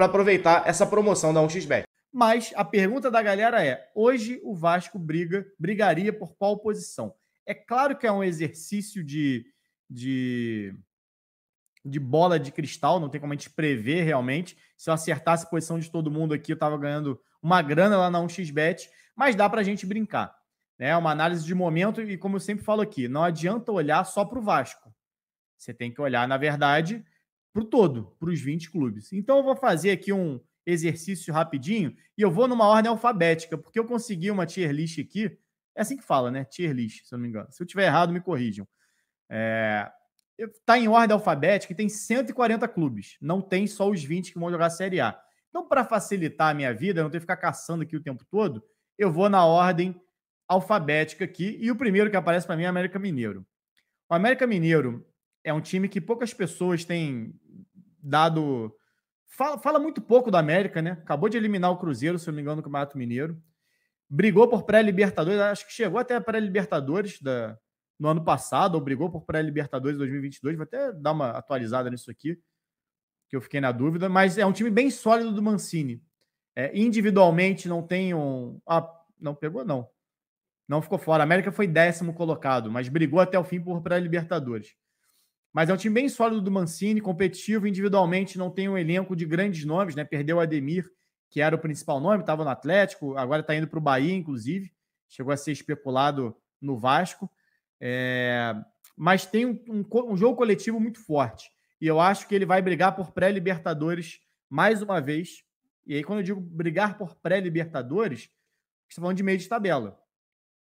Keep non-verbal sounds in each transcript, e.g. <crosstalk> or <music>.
para aproveitar essa promoção da 1xBet. Mas a pergunta da galera é: hoje o Vasco briga, brigaria por qual posição? É claro que é um exercício de, de, de bola de cristal, não tem como a gente prever realmente. Se eu acertasse a posição de todo mundo aqui, eu estava ganhando uma grana lá na 1xBet, mas dá para a gente brincar. Né? É né? uma análise de momento, e como eu sempre falo aqui, não adianta olhar só para o Vasco. Você tem que olhar, na verdade, para o todo, para os 20 clubes. Então eu vou fazer aqui um exercício rapidinho e eu vou numa ordem alfabética, porque eu consegui uma tier list aqui. É assim que fala, né? Tier list, se eu não me engano. Se eu tiver errado, me corrijam. É... Tá em ordem alfabética e tem 140 clubes. Não tem só os 20 que vão jogar a Série A. Então, para facilitar a minha vida, eu não ter que ficar caçando aqui o tempo todo, eu vou na ordem alfabética aqui. E o primeiro que aparece para mim é América Mineiro. O América Mineiro é um time que poucas pessoas têm dado. Fala, fala muito pouco do América, né? Acabou de eliminar o Cruzeiro, se eu não me engano, no Campeonato Mineiro. Brigou por pré-Libertadores, acho que chegou até a pré-Libertadores da, no ano passado, ou brigou por pré-Libertadores 2022. Vou até dar uma atualizada nisso aqui, que eu fiquei na dúvida. Mas é um time bem sólido do Mancini. É, individualmente, não tem um. Ah, não pegou, não. Não ficou fora. A América foi décimo colocado, mas brigou até o fim por pré-Libertadores. Mas é um time bem sólido do Mancini, competitivo individualmente, não tem um elenco de grandes nomes, né? Perdeu o Ademir, que era o principal nome, estava no Atlético, agora está indo para o Bahia, inclusive. Chegou a ser especulado no Vasco. É... Mas tem um, um, um jogo coletivo muito forte. E eu acho que ele vai brigar por pré-Libertadores mais uma vez. E aí, quando eu digo brigar por pré-Libertadores, estou tá falando de meio de tabela.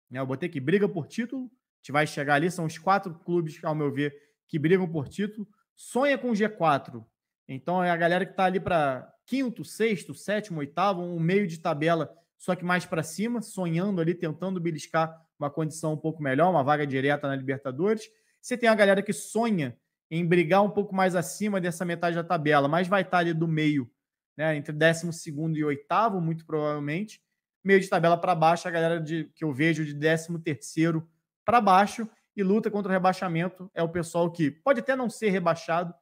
Eu né? botei que briga por título, a gente vai chegar ali, são os quatro clubes, ao meu ver, que brigam por título, sonha com G4. Então é a galera que está ali para quinto, sexto, sétimo, oitavo, um meio de tabela, só que mais para cima, sonhando ali, tentando beliscar uma condição um pouco melhor, uma vaga direta na Libertadores. Você tem a galera que sonha em brigar um pouco mais acima dessa metade da tabela, mas vai estar tá ali do meio, né, entre décimo segundo e oitavo, muito provavelmente. Meio de tabela para baixo, a galera de, que eu vejo de décimo terceiro para baixo e luta contra o rebaixamento é o pessoal que pode até não ser rebaixado,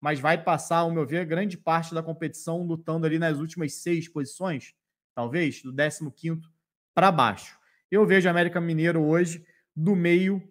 mas vai passar, ao meu ver, grande parte da competição lutando ali nas últimas seis posições, talvez, do 15 para baixo. Eu vejo a América Mineiro hoje do meio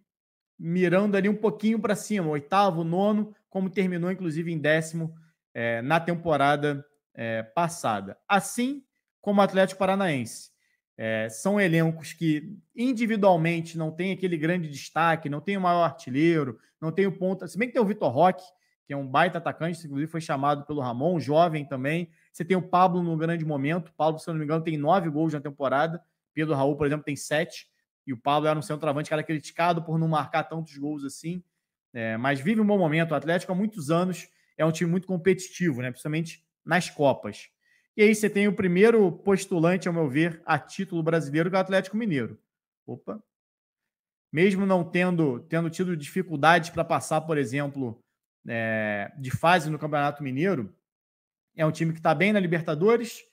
mirando ali um pouquinho para cima, oitavo, nono, como terminou inclusive em décimo é, na temporada é, passada. Assim como o Atlético Paranaense. É, são elencos que individualmente não tem aquele grande destaque, não tem o maior artilheiro, não tem o ponta. Se bem que tem o Vitor Roque, que é um baita atacante, inclusive foi chamado pelo Ramon, jovem também. Você tem o Pablo no grande momento. O Pablo, se eu não me engano, tem nove gols na temporada. Pedro Raul, por exemplo, tem sete. E o Pablo era um centroavante que era criticado por não marcar tantos gols assim. É, mas vive um bom momento. O Atlético há muitos anos é um time muito competitivo, né? principalmente nas Copas. E aí você tem o primeiro postulante, ao meu ver, a título brasileiro, que é o Atlético Mineiro. Opa. Mesmo não tendo, tendo tido dificuldades para passar, por exemplo, é, de fase no Campeonato Mineiro, é um time que está bem na Libertadores,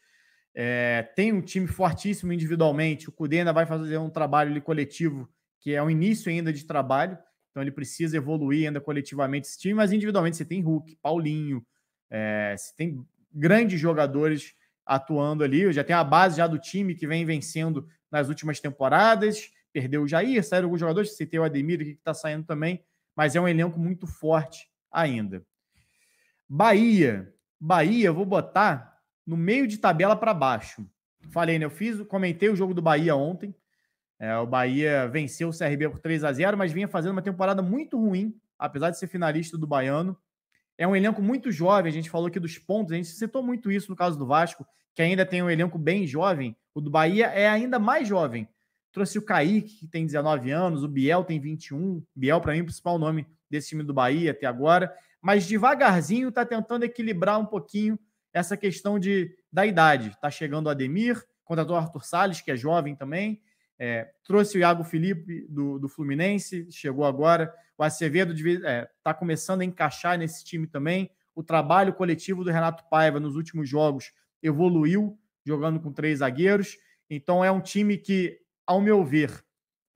é, tem um time fortíssimo individualmente. O Cudê ainda vai fazer um trabalho ali, coletivo, que é um início ainda de trabalho. Então ele precisa evoluir ainda coletivamente esse time, mas individualmente você tem Hulk, Paulinho, é, você tem grandes jogadores atuando ali. Já tem a base já do time que vem vencendo nas últimas temporadas. Perdeu o Jair, saíram alguns jogadores, citei o Ademir que está saindo também, mas é um elenco muito forte ainda. Bahia. Bahia, vou botar no meio de tabela para baixo. Falei, né? Eu fiz, comentei o jogo do Bahia ontem. É, o Bahia venceu o CRB por 3 a 0 mas vinha fazendo uma temporada muito ruim, apesar de ser finalista do Baiano. É um elenco muito jovem, a gente falou aqui dos pontos, a gente citou muito isso no caso do Vasco, que ainda tem um elenco bem jovem. O do Bahia é ainda mais jovem. Trouxe o Kaique, que tem 19 anos, o Biel tem 21. Biel, para mim, é o principal nome desse time do Bahia até agora. Mas devagarzinho está tentando equilibrar um pouquinho essa questão de, da idade. Está chegando o Ademir, contratou o Arthur Salles, que é jovem também. É, trouxe o Iago Felipe do, do Fluminense, chegou agora. O Acevedo está é, tá começando a encaixar nesse time também. O trabalho coletivo do Renato Paiva nos últimos jogos evoluiu, jogando com três zagueiros. Então é um time que, ao meu ver, está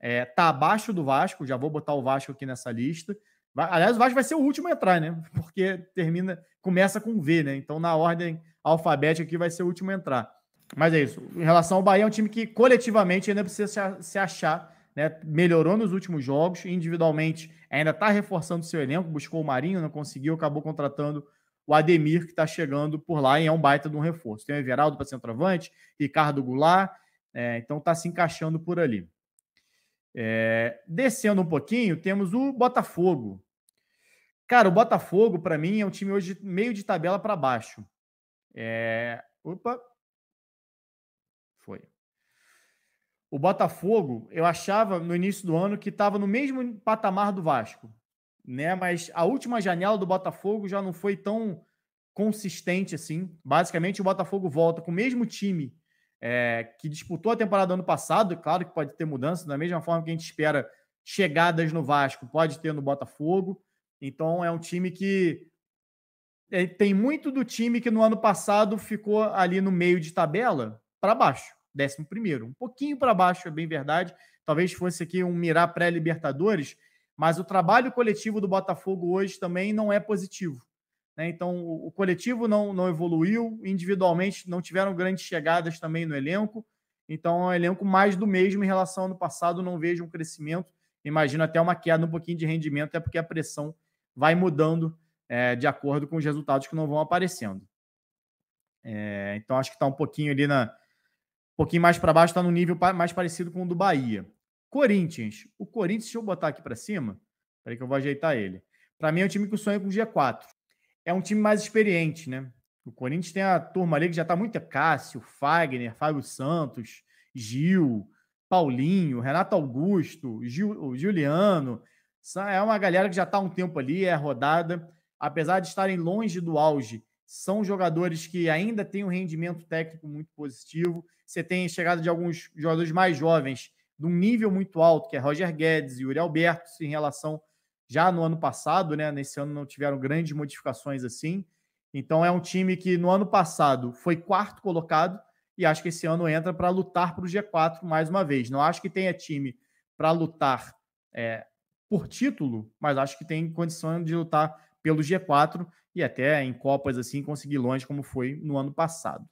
é, tá abaixo do Vasco. Já vou botar o Vasco aqui nessa lista. Vai, aliás, o Vasco vai ser o último a entrar, né? Porque termina, começa com V, né? Então, na ordem alfabética aqui, vai ser o último a entrar. Mas é isso. Em relação ao Bahia, é um time que coletivamente ainda precisa se achar. Né? Melhorou nos últimos jogos, individualmente ainda está reforçando seu elenco. Buscou o Marinho, não conseguiu, acabou contratando o Ademir, que está chegando por lá e é um baita de um reforço. Tem o Everaldo para centroavante, Ricardo Goulart, é, então está se encaixando por ali. É, descendo um pouquinho, temos o Botafogo. Cara, o Botafogo, para mim, é um time hoje meio de tabela para baixo. É, opa, foi. O Botafogo, eu achava no início do ano que estava no mesmo patamar do Vasco, né? Mas a última janela do Botafogo já não foi tão consistente assim. Basicamente, o Botafogo volta com o mesmo time é, que disputou a temporada do ano passado. Claro que pode ter mudança, da mesma forma que a gente espera chegadas no Vasco, pode ter no Botafogo. Então, é um time que é, tem muito do time que no ano passado ficou ali no meio de tabela para baixo décimo primeiro. Um pouquinho para baixo, é bem verdade. Talvez fosse aqui um mirar pré-Libertadores, mas o trabalho coletivo do Botafogo hoje também não é positivo. Né? Então, o coletivo não, não evoluiu, individualmente não tiveram grandes chegadas também no elenco. Então, é um elenco mais do mesmo em relação ao ano passado, não vejo um crescimento. Imagino até uma queda um pouquinho de rendimento, é porque a pressão vai mudando é, de acordo com os resultados que não vão aparecendo. É, então, acho que está um pouquinho ali na, pouquinho mais para baixo, está no nível mais parecido com o do Bahia. Corinthians. O Corinthians, deixa eu botar aqui para cima. para que eu vou ajeitar ele. Para mim é um time que sonha com o G4. É um time mais experiente, né? O Corinthians tem a turma ali que já está muito Cássio, Fagner, Fábio Santos, Gil, Paulinho, Renato Augusto, Gil, Juliano. É uma galera que já está há um tempo ali, é rodada. Apesar de estarem longe do auge são jogadores que ainda têm um rendimento técnico muito positivo. Você tem a chegada de alguns jogadores mais jovens, de um nível muito alto, que é Roger Guedes e Uri Alberto, em relação já no ano passado, né? Nesse ano não tiveram grandes modificações assim. Então é um time que no ano passado foi quarto colocado e acho que esse ano entra para lutar para o G4 mais uma vez. Não acho que tenha time para lutar é, por título, mas acho que tem condição de lutar pelo G4 e até em Copas assim conseguir longe, como foi no ano passado.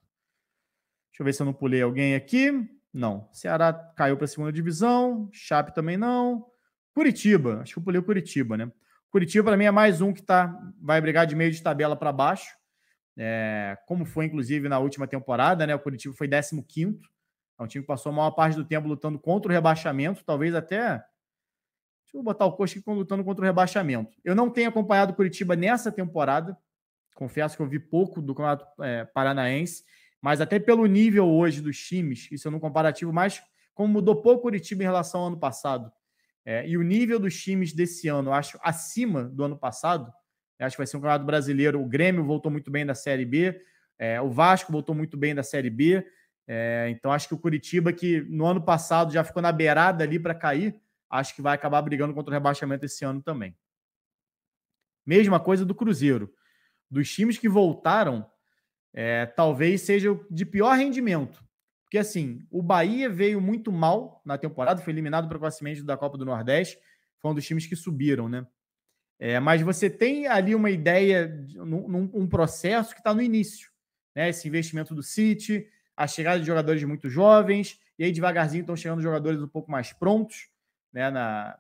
Deixa eu ver se eu não pulei alguém aqui. Não. Ceará caiu para a segunda divisão, Chape também não. Curitiba, acho que eu pulei o Curitiba, né? Curitiba, para mim, é mais um que tá, vai brigar de meio de tabela para baixo. É, como foi, inclusive, na última temporada, né? O Curitiba foi 15 quinto. É um time que passou a maior parte do tempo lutando contra o rebaixamento, talvez até Deixa eu botar o Coxa que lutando contra o rebaixamento. Eu não tenho acompanhado o Curitiba nessa temporada. Confesso que eu vi pouco do Campeonato é, Paranaense, mas até pelo nível hoje dos times, isso é um comparativo Mas como mudou pouco o Curitiba em relação ao ano passado. É, e o nível dos times desse ano, acho, acima do ano passado. Acho que vai ser um campeonato brasileiro. O Grêmio voltou muito bem da Série B, é, o Vasco voltou muito bem da Série B. É, então acho que o Curitiba, que no ano passado já ficou na beirada ali para cair, acho que vai acabar brigando contra o rebaixamento esse ano também. Mesma coisa do Cruzeiro. Dos times que voltaram, é, talvez seja de pior rendimento. Porque, assim, o Bahia veio muito mal na temporada, foi eliminado precocemente da Copa do Nordeste, foi um dos times que subiram, né? É, mas você tem ali uma ideia, num, um processo que está no início. Né? Esse investimento do City, a chegada de jogadores muito jovens, e aí devagarzinho estão chegando jogadores um pouco mais prontos né? Na,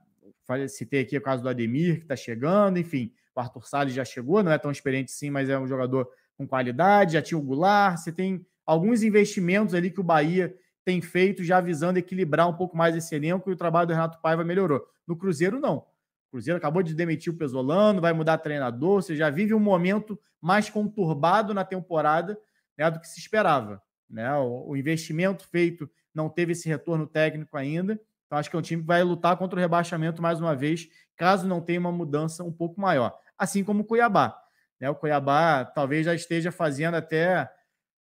citei aqui o caso do Ademir, que está chegando, enfim, o Arthur Salles já chegou, não é tão experiente sim, mas é um jogador com qualidade, já tinha o Goulart, você tem alguns investimentos ali que o Bahia tem feito, já visando equilibrar um pouco mais esse elenco, e o trabalho do Renato Paiva melhorou. No Cruzeiro, não. O Cruzeiro acabou de demitir o Pesolano, vai mudar treinador, você já vive um momento mais conturbado na temporada né, do que se esperava. Né? O, o investimento feito não teve esse retorno técnico ainda, então acho que é um time que vai lutar contra o rebaixamento mais uma vez, caso não tenha uma mudança um pouco maior. Assim como o Cuiabá. Né? O Cuiabá talvez já esteja fazendo até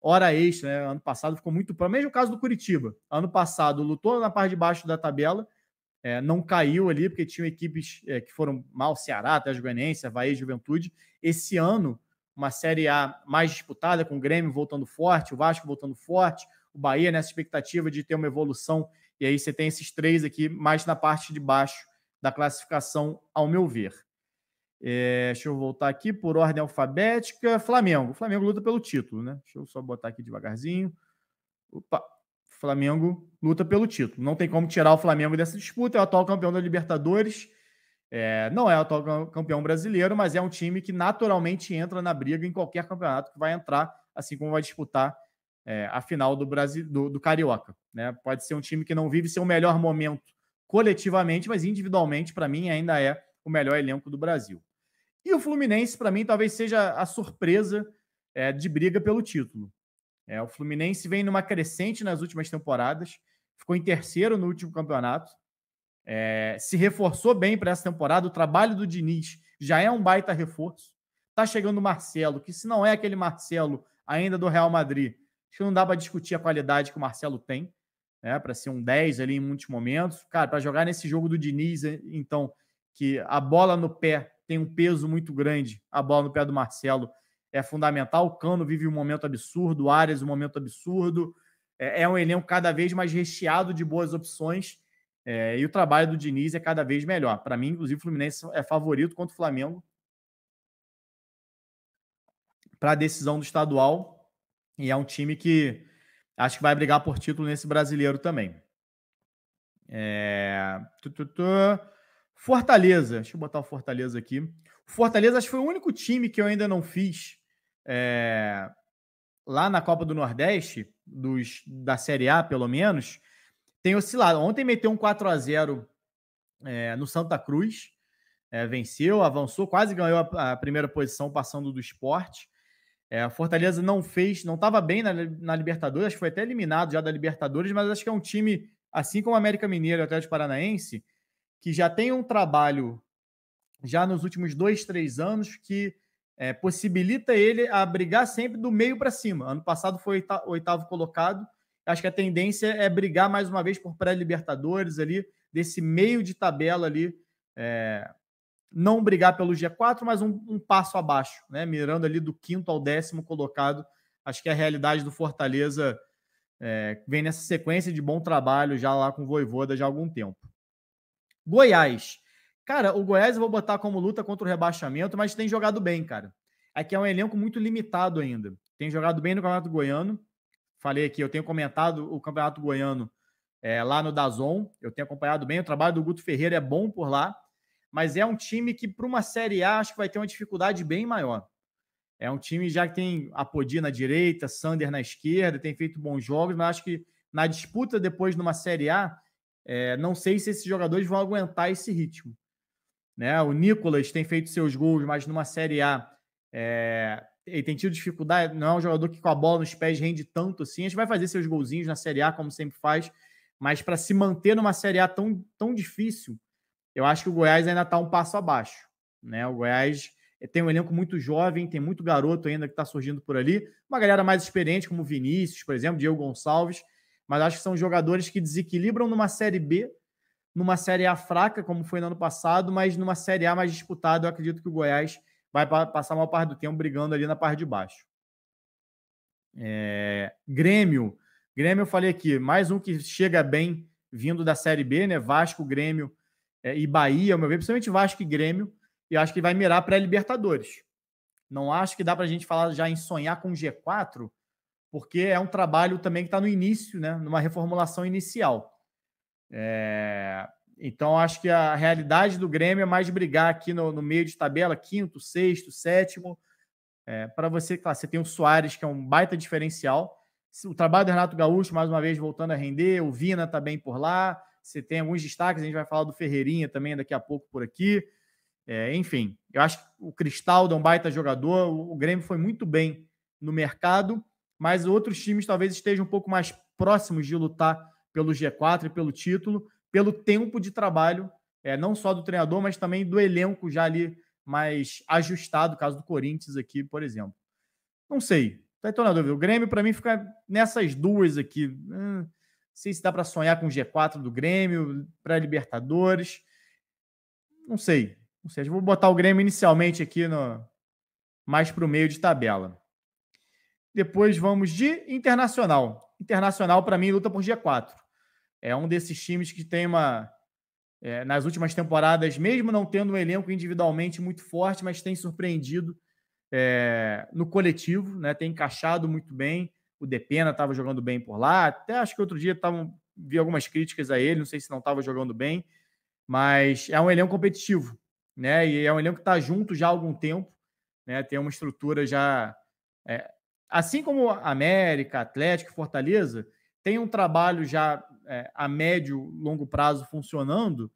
hora extra. Né? Ano passado ficou muito próximo. Mesmo caso do Curitiba. Ano passado lutou na parte de baixo da tabela, é, não caiu ali, porque tinham equipes é, que foram mal, Ceará, até Goianiense, Havaí, Juventude. Esse ano, uma Série A mais disputada, com o Grêmio voltando forte, o Vasco voltando forte, o Bahia nessa expectativa de ter uma evolução e aí você tem esses três aqui mais na parte de baixo da classificação, ao meu ver. É, deixa eu voltar aqui por ordem alfabética. Flamengo. Flamengo luta pelo título, né? Deixa eu só botar aqui devagarzinho. Opa! Flamengo luta pelo título. Não tem como tirar o Flamengo dessa disputa. É o atual campeão da Libertadores. É, não é o atual campeão brasileiro, mas é um time que naturalmente entra na briga em qualquer campeonato que vai entrar, assim como vai disputar é, a final do, Brasil, do, do Carioca. Né? Pode ser um time que não vive seu melhor momento coletivamente, mas individualmente, para mim, ainda é o melhor elenco do Brasil. E o Fluminense, para mim, talvez seja a surpresa é, de briga pelo título. É, o Fluminense vem numa crescente nas últimas temporadas, ficou em terceiro no último campeonato, é, se reforçou bem para essa temporada. O trabalho do Diniz já é um baita reforço. está chegando o Marcelo, que se não é aquele Marcelo ainda do Real Madrid, Acho que não dá para discutir a qualidade que o Marcelo tem, né? Para ser um 10 ali em muitos momentos. Cara, para jogar nesse jogo do Diniz, então, que a bola no pé tem um peso muito grande, a bola no pé do Marcelo é fundamental. O Cano vive um momento absurdo, o Arias um momento absurdo. É, é um elenco cada vez mais recheado de boas opções. É, e o trabalho do Diniz é cada vez melhor. Para mim, inclusive, o Fluminense é favorito contra o Flamengo para a decisão do estadual. E é um time que acho que vai brigar por título nesse brasileiro também. É... Fortaleza. Deixa eu botar o Fortaleza aqui. Fortaleza acho que foi o único time que eu ainda não fiz é... lá na Copa do Nordeste, dos... da Série A pelo menos, tem oscilado. Ontem meteu um 4 a 0 é... no Santa Cruz. É, venceu, avançou, quase ganhou a, a primeira posição passando do esporte. É, a Fortaleza não fez, não estava bem na, na Libertadores, acho que foi até eliminado já da Libertadores, mas acho que é um time, assim como o América Mineiro e o Atlético Paranaense, que já tem um trabalho já nos últimos dois, três anos que é, possibilita ele a brigar sempre do meio para cima. Ano passado foi oitavo colocado. Acho que a tendência é brigar mais uma vez por pré-libertadores ali, desse meio de tabela ali, é, não brigar pelo G4, mas um, um passo abaixo, né? Mirando ali do quinto ao décimo colocado. Acho que a realidade do Fortaleza é, vem nessa sequência de bom trabalho já lá com o Voivoda já há algum tempo. Goiás. Cara, o Goiás eu vou botar como luta contra o rebaixamento, mas tem jogado bem, cara. Aqui é um elenco muito limitado ainda. Tem jogado bem no Campeonato Goiano. Falei aqui, eu tenho comentado o Campeonato Goiano é, lá no Dazon. Eu tenho acompanhado bem. O trabalho do Guto Ferreira é bom por lá mas é um time que, para uma Série A, acho que vai ter uma dificuldade bem maior. É um time já que tem Apodi na direita, Sander na esquerda, tem feito bons jogos, mas acho que na disputa depois numa Série A, é, não sei se esses jogadores vão aguentar esse ritmo. Né? O Nicolas tem feito seus gols, mas numa Série A é, ele tem tido dificuldade, não é um jogador que com a bola nos pés rende tanto assim. A gente vai fazer seus golzinhos na Série A, como sempre faz, mas para se manter numa Série A tão, tão difícil, eu acho que o Goiás ainda está um passo abaixo. Né? O Goiás eh, tem um elenco muito jovem, tem muito garoto ainda que está surgindo por ali. Uma galera mais experiente, como Vinícius, por exemplo, Diego Gonçalves. Mas acho que são jogadores que desequilibram numa Série B, numa Série A fraca, como foi no ano passado, mas numa Série A mais disputada. Eu acredito que o Goiás vai passar a maior parte do tempo brigando ali na parte de baixo. É... Grêmio. Grêmio, eu falei aqui, mais um que chega bem vindo da Série B, né? Vasco, Grêmio é, e Bahia, ao meu ver, principalmente Vasco e Grêmio, e acho que vai mirar para Libertadores. Não acho que dá para a gente falar já em sonhar com G4, porque é um trabalho também que está no início, né? numa reformulação inicial. É... Então, acho que a realidade do Grêmio é mais brigar aqui no, no meio de tabela, quinto, sexto, sétimo. É, para você, claro, você tem o Soares, que é um baita diferencial. O trabalho do Renato Gaúcho, mais uma vez, voltando a render. O Vina está bem por lá. Você tem alguns destaques, a gente vai falar do Ferreirinha também daqui a pouco por aqui. É, enfim, eu acho que o Cristaldo é um baita jogador. O, Grêmio foi muito bem no mercado, mas outros times talvez estejam um pouco mais próximos de lutar pelo G4 e pelo título, pelo tempo de trabalho, é, não só do treinador, mas também do elenco já ali mais ajustado, caso do Corinthians aqui, por exemplo. Não sei. Tá então na dúvida. O Grêmio, para mim, fica nessas duas aqui. Hum, sei se dá para sonhar com o G4 do Grêmio, para Libertadores. Não sei. Ou seja, vou botar o Grêmio inicialmente aqui no mais para o meio de tabela. Depois vamos de Internacional. Internacional, para mim, luta por G4. É um desses times que tem uma. É, nas últimas temporadas, mesmo não tendo um elenco individualmente muito forte, mas tem surpreendido é, no coletivo, né? tem encaixado muito bem o Depena estava jogando bem por lá. Até acho que outro dia tavam, vi algumas críticas a ele, não sei se não estava jogando bem, mas é um elenco competitivo, né? E é um elenco que está junto já há algum tempo, né? Tem uma estrutura já. É, assim como América, Atlético, Fortaleza, tem um trabalho já é, a médio, longo prazo funcionando,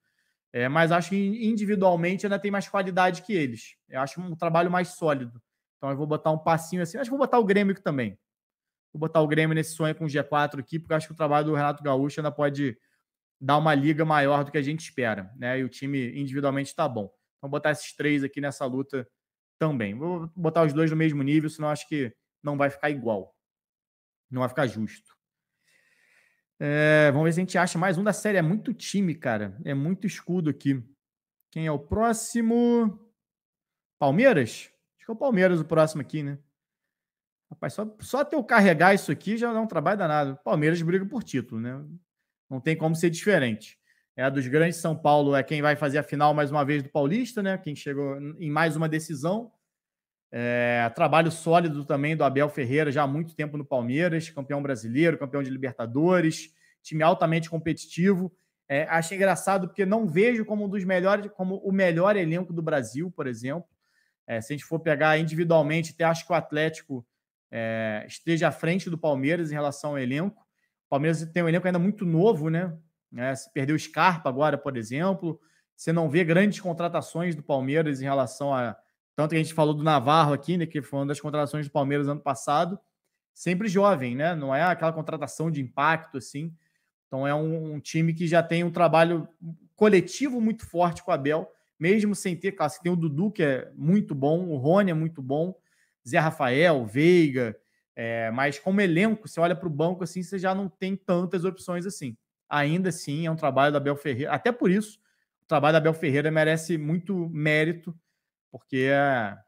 é, mas acho que individualmente ainda tem mais qualidade que eles. Eu acho um trabalho mais sólido. Então eu vou botar um passinho assim. Acho que vou botar o Grêmio também. Vou botar o Grêmio nesse sonho com o G4 aqui, porque acho que o trabalho do Renato Gaúcho ainda pode dar uma liga maior do que a gente espera, né? E o time individualmente está bom. Então, botar esses três aqui nessa luta também. Vou botar os dois no mesmo nível, senão acho que não vai ficar igual. Não vai ficar justo. É, vamos ver se a gente acha mais um da série. É muito time, cara. É muito escudo aqui. Quem é o próximo? Palmeiras? Acho que é o Palmeiras o próximo aqui, né? Rapaz, só, só ter eu carregar isso aqui já dá é um trabalho danado. Palmeiras briga por título, né? Não tem como ser diferente. É a dos grandes São Paulo, é quem vai fazer a final mais uma vez do Paulista, né? Quem chegou em mais uma decisão. É, trabalho sólido também do Abel Ferreira, já há muito tempo no Palmeiras, campeão brasileiro, campeão de Libertadores, time altamente competitivo. É, acho engraçado porque não vejo como um dos melhores, como o melhor elenco do Brasil, por exemplo. É, se a gente for pegar individualmente, até acho que o Atlético é, esteja à frente do Palmeiras em relação ao elenco. O Palmeiras tem um elenco ainda muito novo, né? É, se perdeu o Scarpa agora, por exemplo. Você não vê grandes contratações do Palmeiras em relação a. Tanto que a gente falou do Navarro aqui, né? Que foi uma das contratações do Palmeiras ano passado. Sempre jovem, né? Não é aquela contratação de impacto, assim. Então é um, um time que já tem um trabalho coletivo muito forte com o Abel, mesmo sem ter, claro, você tem o Dudu, que é muito bom, o Rony é muito bom, Zé Rafael, Veiga, é, mas como elenco, você olha para o banco assim, você já não tem tantas opções assim. Ainda assim, é um trabalho da Bel Ferreira. Até por isso, o trabalho da Bel Ferreira merece muito mérito, porque é,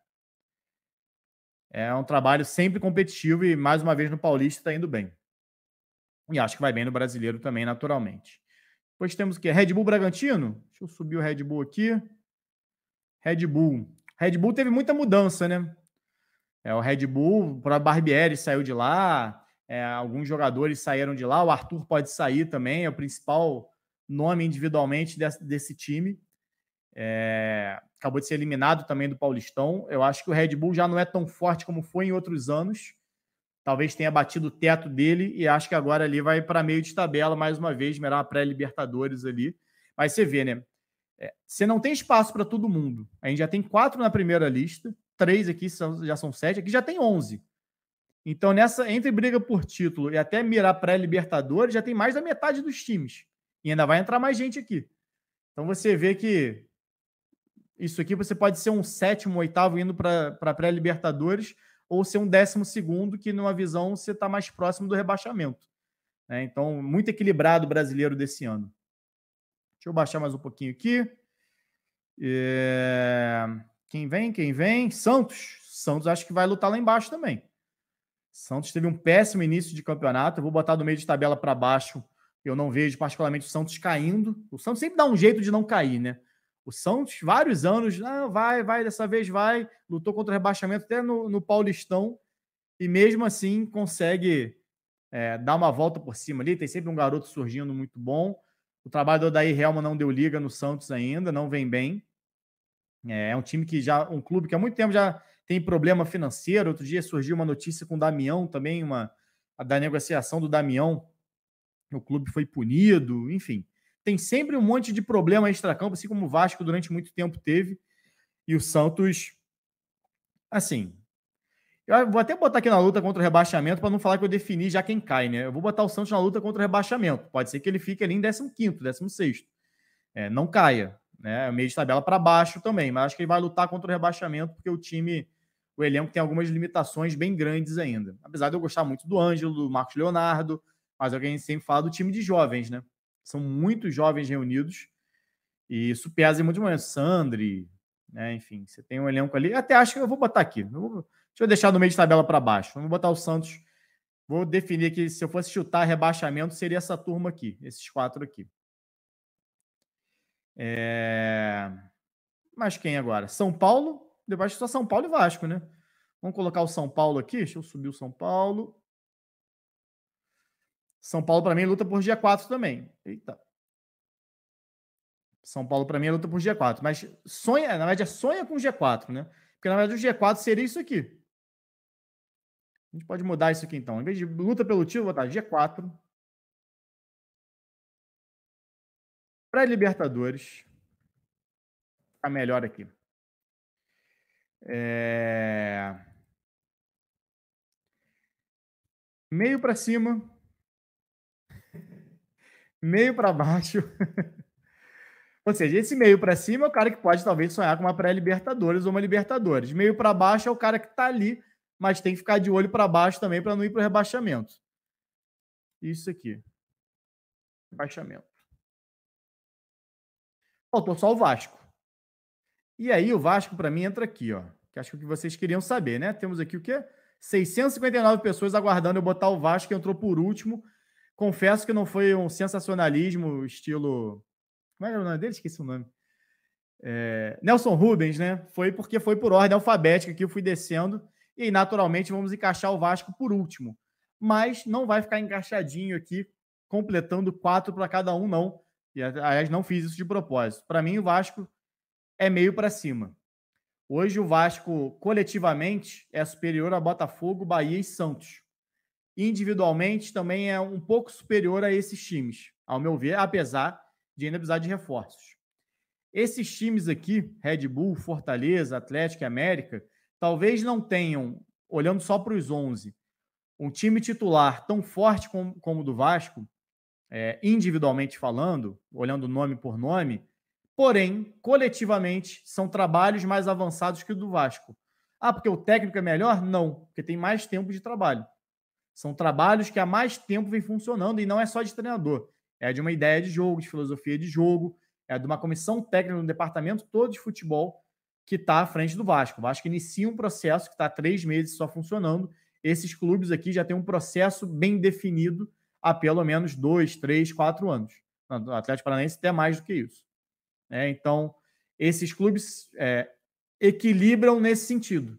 é um trabalho sempre competitivo e, mais uma vez, no Paulista está indo bem. E acho que vai bem no brasileiro também, naturalmente. Depois temos o quê? Red Bull Bragantino? Deixa eu subir o Red Bull aqui. Red Bull. Red Bull teve muita mudança, né? É, o Red Bull, o Barbieri saiu de lá, é, alguns jogadores saíram de lá, o Arthur pode sair também, é o principal nome individualmente desse, desse time. É, acabou de ser eliminado também do Paulistão. Eu acho que o Red Bull já não é tão forte como foi em outros anos. Talvez tenha batido o teto dele e acho que agora ali vai para meio de tabela mais uma vez, mirar uma pré-Libertadores ali. Mas você vê, né? É, você não tem espaço para todo mundo. A gente já tem quatro na primeira lista três aqui, já são sete, aqui já tem onze. Então, nessa entre briga por título e até mirar pré-Libertadores, já tem mais da metade dos times. E ainda vai entrar mais gente aqui. Então, você vê que isso aqui você pode ser um sétimo, oitavo indo para pré-Libertadores ou ser um décimo segundo, que numa visão você está mais próximo do rebaixamento. É, então, muito equilibrado o brasileiro desse ano. Deixa eu baixar mais um pouquinho aqui. É... Quem vem? Quem vem? Santos. Santos acho que vai lutar lá embaixo também. Santos teve um péssimo início de campeonato. Eu vou botar do meio de tabela para baixo. Eu não vejo particularmente o Santos caindo. O Santos sempre dá um jeito de não cair, né? O Santos, vários anos, ah, vai, vai, dessa vez vai. Lutou contra o rebaixamento até no, no Paulistão. E mesmo assim consegue é, dar uma volta por cima ali. Tem sempre um garoto surgindo muito bom. O trabalho do Odair Helma não deu liga no Santos ainda, não vem bem. É, é um time que já, um clube que há muito tempo já tem problema financeiro. Outro dia surgiu uma notícia com o Damião também, uma da negociação do Damião. O clube foi punido, enfim. Tem sempre um monte de problema extra-campo, assim como o Vasco durante muito tempo teve. E o Santos, assim, eu vou até botar aqui na luta contra o rebaixamento para não falar que eu defini já quem cai, né? Eu vou botar o Santos na luta contra o rebaixamento. Pode ser que ele fique ali em 15 16 É, não caia né? É meio de tabela para baixo também, mas acho que ele vai lutar contra o rebaixamento, porque o time, o elenco tem algumas limitações bem grandes ainda. Apesar de eu gostar muito do Ângelo, do Marcos Leonardo, mas é alguém sempre fala do time de jovens, né? São muitos jovens reunidos e isso pesa em muitos momentos. Sandri, né? Enfim, você tem um elenco ali. Até acho que eu vou botar aqui. Eu vou... Deixa eu deixar no meio de tabela para baixo. Vamos botar o Santos. Vou definir que se eu fosse chutar rebaixamento, seria essa turma aqui, esses quatro aqui. É... Mas quem agora? São Paulo, Depois só São Paulo e Vasco, né? Vamos colocar o São Paulo aqui. Deixa eu subir o São Paulo. São Paulo, para mim, luta por dia 4 também. Eita. São Paulo, para mim, luta por G 4. Mas sonha, na média, sonha com G4, né? Porque, na verdade, o G4 seria isso aqui. A gente pode mudar isso aqui, então. Em vez de luta pelo título, vou botar G4. Para Libertadores, a tá melhor aqui. É... Meio para cima, meio para baixo. <laughs> Ou seja, esse meio para cima é o cara que pode talvez sonhar com uma pré-libertadores ou uma libertadores. Meio para baixo é o cara que está ali, mas tem que ficar de olho para baixo também para não ir para o rebaixamento. Isso aqui. Rebaixamento. Faltou só o Vasco. E aí o Vasco, para mim, entra aqui, ó. Que acho que é o que vocês queriam saber, né? Temos aqui o quê? 659 pessoas aguardando eu botar o Vasco, que entrou por último. Confesso que não foi um sensacionalismo estilo... Como era o nome dele? Esqueci o nome. É... Nelson Rubens, né? Foi porque foi por ordem alfabética que eu fui descendo. E aí, naturalmente, vamos encaixar o Vasco por último. Mas não vai ficar encaixadinho aqui, completando quatro para cada um, não. E aliás, não fiz isso de propósito. Para mim, o Vasco é meio para cima. Hoje, o Vasco, coletivamente, é superior a Botafogo, Bahia e Santos. Individualmente, também é um pouco superior a esses times, ao meu ver, apesar de ainda precisar de reforços. Esses times aqui, Red Bull, Fortaleza, Atlético e América, talvez não tenham, olhando só para os 11, um time titular tão forte como, como o do Vasco, é, individualmente falando, olhando nome por nome, porém, coletivamente, são trabalhos mais avançados que o do Vasco. Ah, porque o técnico é melhor? Não, porque tem mais tempo de trabalho. São trabalhos que há mais tempo vem funcionando e não é só de treinador. É de uma ideia de jogo, de filosofia de jogo, é de uma comissão técnica no departamento todo de futebol que está à frente do Vasco. O Vasco inicia um processo que está há três meses só funcionando. Esses clubes aqui já têm um processo bem definido há pelo menos dois, três, quatro anos. O Atlético Paranaense até mais do que isso. É, então, esses clubes é, equilibram nesse sentido.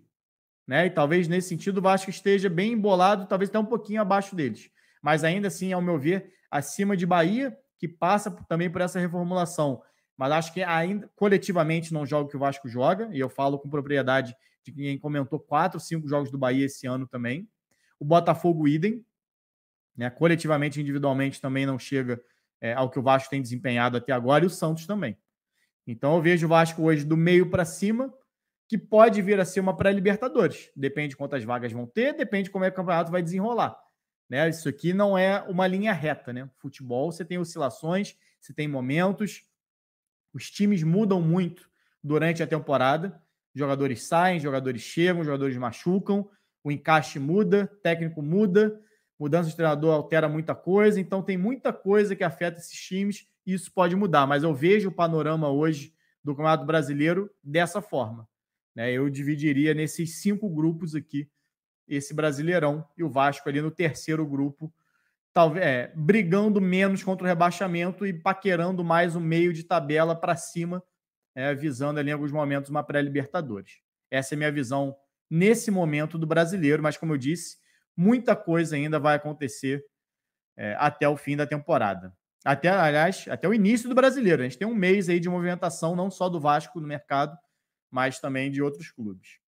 Né? E talvez nesse sentido o Vasco esteja bem embolado, talvez até um pouquinho abaixo deles. Mas ainda assim, ao meu ver, acima de Bahia, que passa também por essa reformulação. Mas acho que ainda coletivamente não joga o que o Vasco joga, e eu falo com propriedade de quem comentou quatro, cinco jogos do Bahia esse ano também. O Botafogo, idem. Né? Coletivamente, individualmente, também não chega é, ao que o Vasco tem desempenhado até agora e o Santos também. Então eu vejo o Vasco hoje do meio para cima, que pode vir a ser uma pré-Libertadores. Depende quantas vagas vão ter, depende como é que o campeonato vai desenrolar. Né? Isso aqui não é uma linha reta. Né? Futebol, você tem oscilações, você tem momentos. Os times mudam muito durante a temporada. Jogadores saem, jogadores chegam, jogadores machucam, o encaixe muda, técnico muda. Mudança de treinador altera muita coisa, então tem muita coisa que afeta esses times e isso pode mudar. Mas eu vejo o panorama hoje do Campeonato Brasileiro dessa forma. Né? Eu dividiria nesses cinco grupos aqui esse Brasileirão e o Vasco ali no terceiro grupo, talvez é, brigando menos contra o rebaixamento e paquerando mais o meio de tabela para cima, é, visando ali em alguns momentos uma pré-Libertadores. Essa é a minha visão nesse momento do brasileiro, mas como eu disse, muita coisa ainda vai acontecer é, até o fim da temporada. Até, aliás, até o início do brasileiro. A gente tem um mês aí de movimentação, não só do Vasco no mercado, mas também de outros clubes.